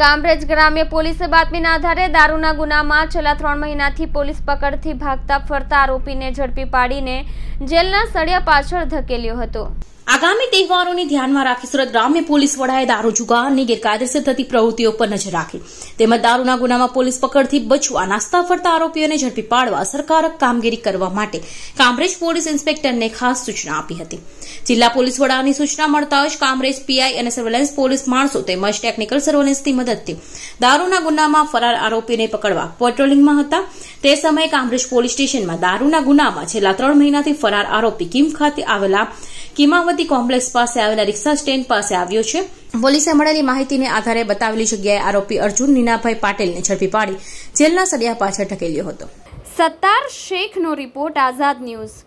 કામરેજ ગ્રામ્ય પોલીસે બાતમીના આધારે દારૂના ગુનામાં છેલ્લા ત્રણ મહિનાથી પોલીસ પકડથી ભાગતા ફરતા આરોપીને ઝડપી પાડીને જેલના સળિયા પાછળ ધકેલ્યો હતો આગામી તહેવારોને ધ્યાનમાં રાખી સુરત ગ્રામ્ય પોલીસ વડાએ દારૂ જુગારની ગેરકાયદેસર થતી પ્રવૃત્તિઓ પર નજર રાખી તેમજ દારૂના ગુનામાં પોલીસ પકડથી બચવા નાસ્તા ફરતા આરોપીઓને ઝડપી પાડવા સરકારક કામગીરી કરવા માટે કામરેજ પોલીસ ઇન્સ્પેક્ટરને ખાસ સૂચના આપી હતી જિલ્લા પોલીસ વડાની સૂચના મળતા જ કામરેજ પીઆઈ અને સર્વેલન્સ પોલીસ માણસો તેમજ ટેકનિકલ સર્વેલન્સની મદદથી દારૂના ગુનામાં ફરાર આરોપીને પકડવા પેટ્રોલિંગમાં હતા તે સમયે કામરેજ પોલીસ સ્ટેશનમાં દારૂના ગુનામાં છેલ્લા ત્રણ મહિનાથી ફરાર આરોપી કિમ ખાતે આવેલા કિમાવતી કોમ્પ્લેક્સ પાસે આવેલા રિક્ષા સ્ટેન્ડ પાસે આવ્યો છે પોલીસે મળેલી માહિતીને આધારે બતાવેલી જગ્યાએ આરોપી અર્જુન નીનાભાઈ પાટેલને ઝડપી પાડી જેલના સળિયા પાછળ ઠકેલ્યો હતો સત્તાર શેખનો રિપોર્ટ આઝાદ ન્યૂઝ